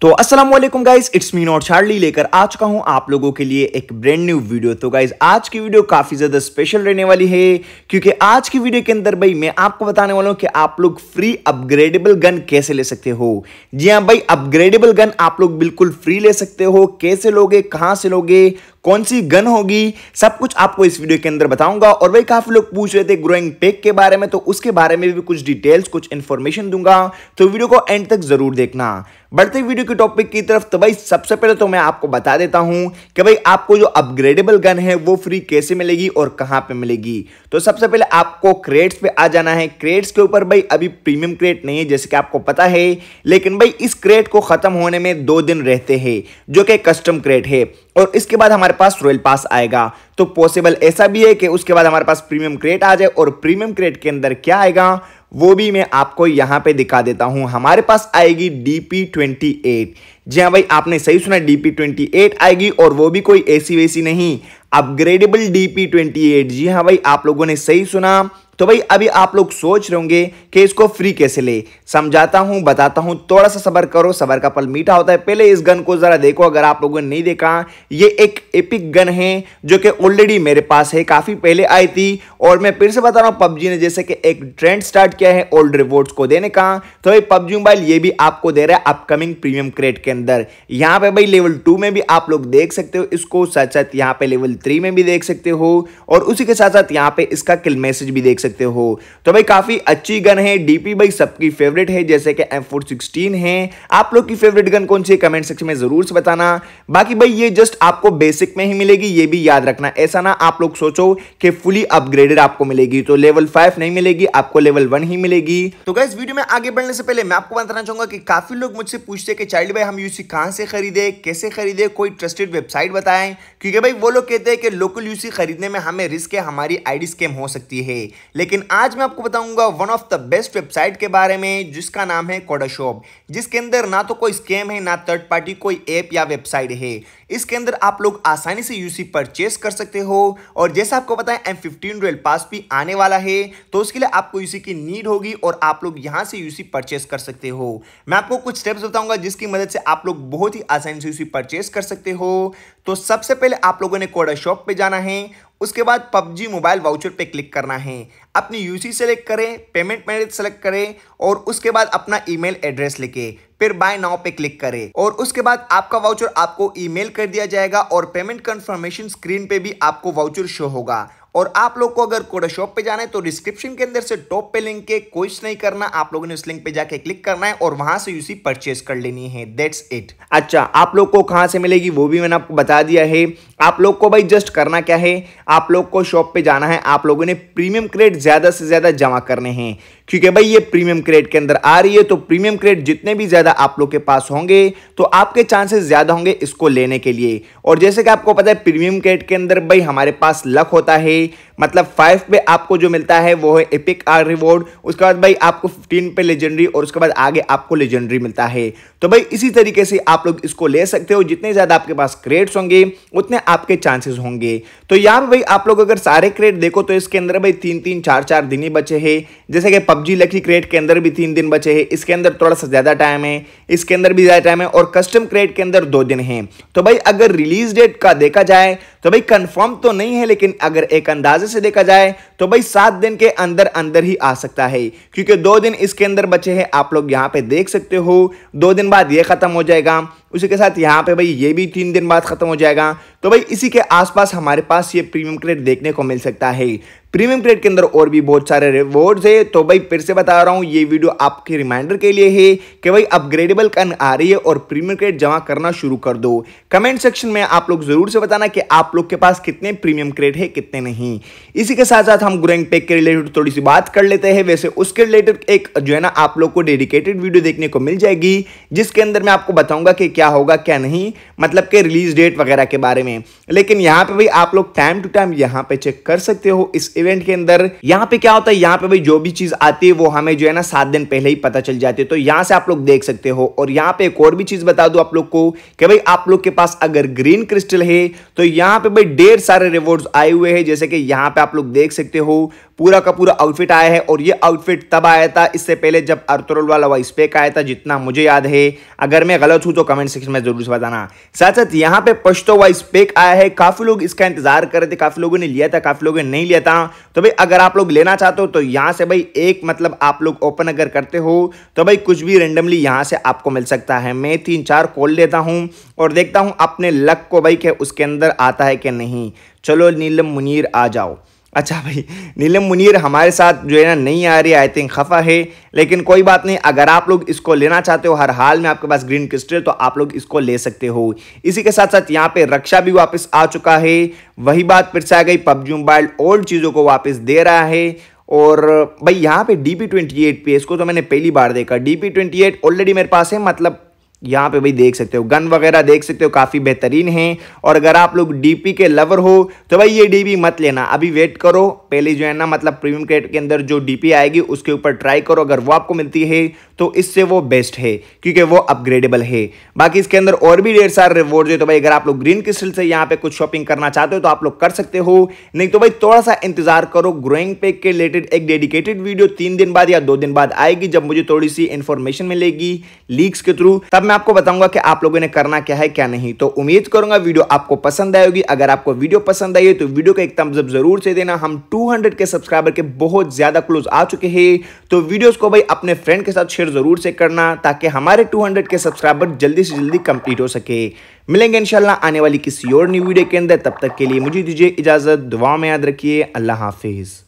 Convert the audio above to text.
तो अस्सलाम वालेकुम guys it's me not Charlie लेकर आ चुका हूं आप लोगों के लिए एक ब्रांड न्यू वीडियो तो गाइस आज की वीडियो काफी ज्यादा स्पेशल रहने वाली है क्योंकि आज की वीडियो के अंदर भाई मैं आपको बताने वाला हूं कि आप लोग फ्री अपग्रेडेबल गन कैसे ले सकते हो जी हाँ भाई अपग्रेडेबल गन आप लोग बिल्कुल फ्री ले सकते हो कैसे लोगे कहां से लोगे कौन सी गन होगी सब कुछ आपको इस वीडियो के अंदर बताऊंगा और भाई काफी लोग पूछ रहे थे ग्रोइंग पेक के बारे में तो उसके बारे में भी कुछ डिटेल्स कुछ इन्फॉर्मेशन दूंगा तो वीडियो को एंड तक जरूर देखना बढ़ते वीडियो के टॉपिक की तरफ तो भाई सबसे पहले तो मैं आपको बता देता हूं कि भाई आपको जो अपग्रेडेबल गन है वो फ्री कैसे मिलेगी और कहां पे मिलेगी तो सबसे पहले आपको क्रेट्स पे आ जाना है क्रेट्स के ऊपर भाई अभी प्रीमियम क्रेट नहीं है जैसे कि आपको पता है लेकिन भाई इस क्रेट को खत्म होने में दो दिन रहते हैं जो कि कस्टम क्रेट है और इसके बाद हमारे हमारे पास रॉयल पास आएगा तो पॉसिबल ऐसा भी है कि उसके बाद हमारे पास प्रीमियम क्रेट आ जाए और प्रीमियम क्रेट के अंदर क्या आएगा वो भी मैं आपको यहां पे दिखा देता हूं हमारे पास आएगी डी पी ट्वेंटी एट जी हाँ भाई आपने सही सुना डी पी ट्वेंटी एट आएगी और वो भी कोई ऐसी वैसी नहीं upgradable D P twenty eight जी हाँ भाई आप लोगों ने सही सुना तो भाई अभी आप लोग सोच रहे होंगे कि इसको फ्री कैसे ले समझाता हूं बताता हूं थोड़ा सा सबर करो सबर का पल मीठा होता है पहले इस गन को ज़रा देखो अगर आप लोगों ने नहीं देखा ये एक एपिक गन है जो कि ऑलरेडी मेरे पास है काफ़ी पहले आई थी और मैं फिर से बता रहा हूं पबजी ने जैसे कि एक ट्रेंड स्टार्ट किया है ओल्ड रिवॉर्ड्स को देने का तो भाई पबजी मोबाइल ये भी आपको दे रहा है अपकमिंग प्रीमियम क्रेड के अंदर यहाँ पे भाई लेवल टू में भी आप लोग देख सकते हो इसको साथ साथ यहाँ पे लेवल थ्री में भी देख सकते हो और उसी के साथ साथ यहाँ पे इसका किल मैसेज भी देख सकते हो तो भाई काफ़ी अच्छी गन है डीपी भाई सबकी फेवरेट है जैसे कि एम फोर है आप लोग की फेवरेट गन कौन सी है कमेंट सेक्शन में ज़रूर से बताना बाकी भाई ये जस्ट आपको बेसिक में ही मिलेगी ये भी याद रखना ऐसा ना आप लोग सोचो कि फुली अपग्रेडेड आपको मिलेगी तो लेवल फाइव नहीं मिलेगी आपको लेवल वन ही मिलेगी तो क्या वीडियो में आगे बढ़ने से पहले मैं आपको बताना चाहूंगा कि काफी लोग मुझसे पूछते कि चाइल्ड भाई हम यूसी कहां से खरीदे कैसे खरीदे कोई ट्रस्टेड वेबसाइट बताएं क्योंकि भाई वो लोग कहते हैं कि लोकल यूसी खरीदने में हमें रिस्क है हमारी आईडी स्कैम हो सकती है लेकिन आज मैं आपको बताऊंगा one of the best website के बारे में जिसका नाम है कोडाशॉप जिसके अंदर ना तो कोई स्कैम है ना थर्ड पार्टी कोई ऐप या वेबसाइट है इसके अंदर आप लोग आसानी से यूसी परचेस कर सकते हो और जैसा आपको पता है एम फिफ्टीन रोयल पास भी आने वाला है तो उसके लिए आपको यूसी की नीड होगी और आप लोग यहाँ से यूसी परचेस कर सकते हो मैं आपको कुछ स्टेप्स बताऊंगा जिसकी मदद से आप लोग बहुत ही आसानी से यूसी परचेस कर सकते हो तो सबसे पहले आप लोगों ने कोडा शॉप पे जाना है उसके बाद पबजी मोबाइल वाउचर पे क्लिक करना है अपनी यूसी सेलेक्ट करें पेमेंट मैनेज सेलेक्ट करें और उसके बाद अपना ईमेल एड्रेस लिखें फिर बाय नाउ पे क्लिक करें और उसके बाद आपका वाउचर आपको ईमेल कर दिया जाएगा और पेमेंट कंफर्मेशन स्क्रीन पे भी आपको वाउचर शो होगा और आप लोग को अगर कोडा शॉप पे जाना है तो डिस्क्रिप्शन के अंदर से टॉप पे लिंक के कोई नहीं करना आप लोगों ने उस लिंक पे जाके क्लिक करना है और वहां से यूसी परचेज कर लेनी है दैट्स इट अच्छा आप लोग को कहां से मिलेगी वो भी मैंने आपको बता दिया है आप लोग को भाई जस्ट करना क्या है आप लोग को शॉप पे जाना है आप लोगों ने प्रीमियम क्रेड ज्यादा से ज्यादा जमा करने हैं क्योंकि भाई ये प्रीमियम क्रेड के अंदर आ रही है तो प्रीमियम क्रेड जितने भी ज़्यादा आप लोग के पास होंगे तो आपके चांसेस ज़्यादा होंगे इसको लेने के लिए और जैसे कि आपको पता है प्रीमियम क्रेड के अंदर भाई हमारे पास लक होता है मतलब फाइव पे आपको जो मिलता है वो है एपिक आर रिवॉर्ड उसके बाद भाई आपको फिफ्टीन पे लेजेंडरी और उसके बाद आगे आपको लेजेंडरी मिलता है तो भाई इसी तरीके से आप लोग इसको ले सकते हो जितने ज़्यादा आपके पास क्रेड्स होंगे उतने आपके चांसेस होंगे तो यहाँ पर भाई आप लोग अगर सारे क्रेड देखो तो इसके अंदर भाई तीन तीन चार चार दिन ही बचे है जैसे कि पबजी लकी क्रेट के अंदर भी तीन दिन बचे हैं इसके अंदर थोड़ा सा ज़्यादा टाइम है इसके अंदर भी ज़्यादा टाइम है और कस्टम क्रेट के अंदर दो दिन है तो भाई अगर रिलीज डेट का देखा जाए तो भाई कंफर्म तो नहीं है लेकिन अगर एक अंदाजे से देखा जाए तो भाई सात दिन के अंदर अंदर ही आ सकता है क्योंकि दो दिन इसके अंदर बचे हैं आप लोग यहाँ पे देख सकते हो दो दिन बाद ये ख़त्म हो जाएगा उसी के साथ यहाँ पे भाई ये भी तीन दिन बाद ख़त्म हो जाएगा तो भाई इसी के आसपास हमारे पास ये प्रीमियम क्रेड देखने को मिल सकता है प्रीमियम क्रेड के अंदर और भी बहुत सारे रिवॉर्ड्स है तो भाई फिर से बता रहा हूँ ये वीडियो आपके रिमाइंडर के लिए है कि भाई अपग्रेडेबल कन आ रही है और प्रीमियम क्रेड जमा करना शुरू कर दो कमेंट सेक्शन में आप लोग ज़रूर से बताना कि आप लोग के पास कितने प्रीमियम क्रेड है कितने नहीं इसी के साथ साथ हम ग्रोइंग पैक के रिलेटेड थोड़ी सी बात कर लेते हैं वैसे उसके रिलेटेड एक जो है ना आप लोग को डेडिकेटेड वीडियो देखने को मिल जाएगी जिसके अंदर मैं आपको बताऊंगा कि क्या होगा क्या नहीं मतलब के रिलीज डेट वगैरह के बारे में लेकिन यहाँ पे भाई आप लोग टाइम टू टाइम यहाँ पे चेक कर सकते हो इस इवेंट के अंदर यहाँ पे क्या होता है यहाँ पे भाई जो भी चीज आती है वो हमें जो है ना सात दिन पहले ही पता चल जाती है तो यहाँ से आप लोग देख सकते हो और यहाँ पे एक और भी चीज बता दू आप लोग को कि भाई आप लोग के पास अगर ग्रीन क्रिस्टल है तो यहाँ पे भाई ढेर सारे रिवॉर्ड्स आए हुए हैं जैसे कि यहाँ पे आप लोग देख सकते हो पूरा का पूरा आउटफिट आया है और ये आउटफिट तब आया था इससे पहले जब अर्तुरुल वाला वाइस पैक आया था जितना मुझे याद है अगर मैं गलत हूँ तो कमेंट सेक्शन में जरूर से बताना साथ साथ यहाँ पे पश्तो वाइस पैक आया है काफ़ी लोग इसका इंतजार कर रहे थे काफ़ी लोगों ने लिया था काफ़ी लोगों ने नहीं लिया था तो भाई अगर आप लोग लेना चाहते हो तो यहाँ से भाई एक मतलब आप लोग ओपन अगर करते हो तो भाई कुछ भी रेंडमली यहाँ से आपको मिल सकता है मैं तीन चार कॉल लेता हूँ और देखता हूँ अपने लक को भाई क्या उसके अंदर आता है कि नहीं चलो नीलम मुनीर आ जाओ अच्छा भाई नीलम मुनीर हमारे साथ जो है ना नहीं आ रही आई थिंक खफा है लेकिन कोई बात नहीं अगर आप लोग इसको लेना चाहते हो हर हाल में आपके पास ग्रीन क्रिस्टल तो आप लोग इसको ले सकते हो इसी के साथ साथ यहाँ पे रक्षा भी वापस आ चुका है वही बात फिर से आ गई पबजी मोबाइल ओल्ड चीज़ों को वापस दे रहा है और भाई यहाँ पे डी पी ट्वेंटी एट पे इसको तो मैंने पहली बार देखा D P twenty eight already मेरे पास है मतलब यहाँ पे भाई देख सकते हो गन वगैरह देख सकते हो काफ़ी बेहतरीन है और अगर आप लोग डीपी के लवर हो तो भाई ये डीपी मत लेना अभी वेट करो पहले जो है ना मतलब प्रीमियम क्रेट के अंदर जो डीपी आएगी उसके ऊपर ट्राई करो अगर वो आपको मिलती है तो इससे वो बेस्ट है क्योंकि वो अपग्रेडेबल है बाकी इसके अंदर और भी ढेर सारे रिवॉर्ड है तो भाई अगर आप लोग ग्रीन क्रिस्टल से यहाँ पे कुछ शॉपिंग करना चाहते हो तो आप लोग कर सकते हो नहीं तो भाई थोड़ा सा इंतजार करो ग्रोइंग पेक के रिलेटेड एक डेडिकेटेड वीडियो तीन दिन बाद या दो दिन बाद आएगी जब मुझे थोड़ी सी इन्फॉर्मेशन मिलेगी लीक्स के थ्रू तब मैं मैं आपको बताऊंगा कि आप लोगों ने करना क्या है क्या नहीं तो उम्मीद करूंगा वीडियो आपको पसंद आई होगी अगर आपको वीडियो पसंद आई है तो वीडियो को एक थम्स अप जरूर से देना हम 200 के सब्सक्राइबर के बहुत ज़्यादा क्लोज आ चुके हैं तो वीडियोस को भाई अपने फ्रेंड के साथ शेयर ज़रूर से करना ताकि हमारे टू के सब्सक्राइबर जल्दी से जल्दी कंप्लीट हो सके मिलेंगे इंशाल्लाह आने वाली किसी और न्यू वीडियो के अंदर तब तक के लिए मुझे दीजिए इजाज़त दुआ में याद रखिए अल्लाह हाफिज़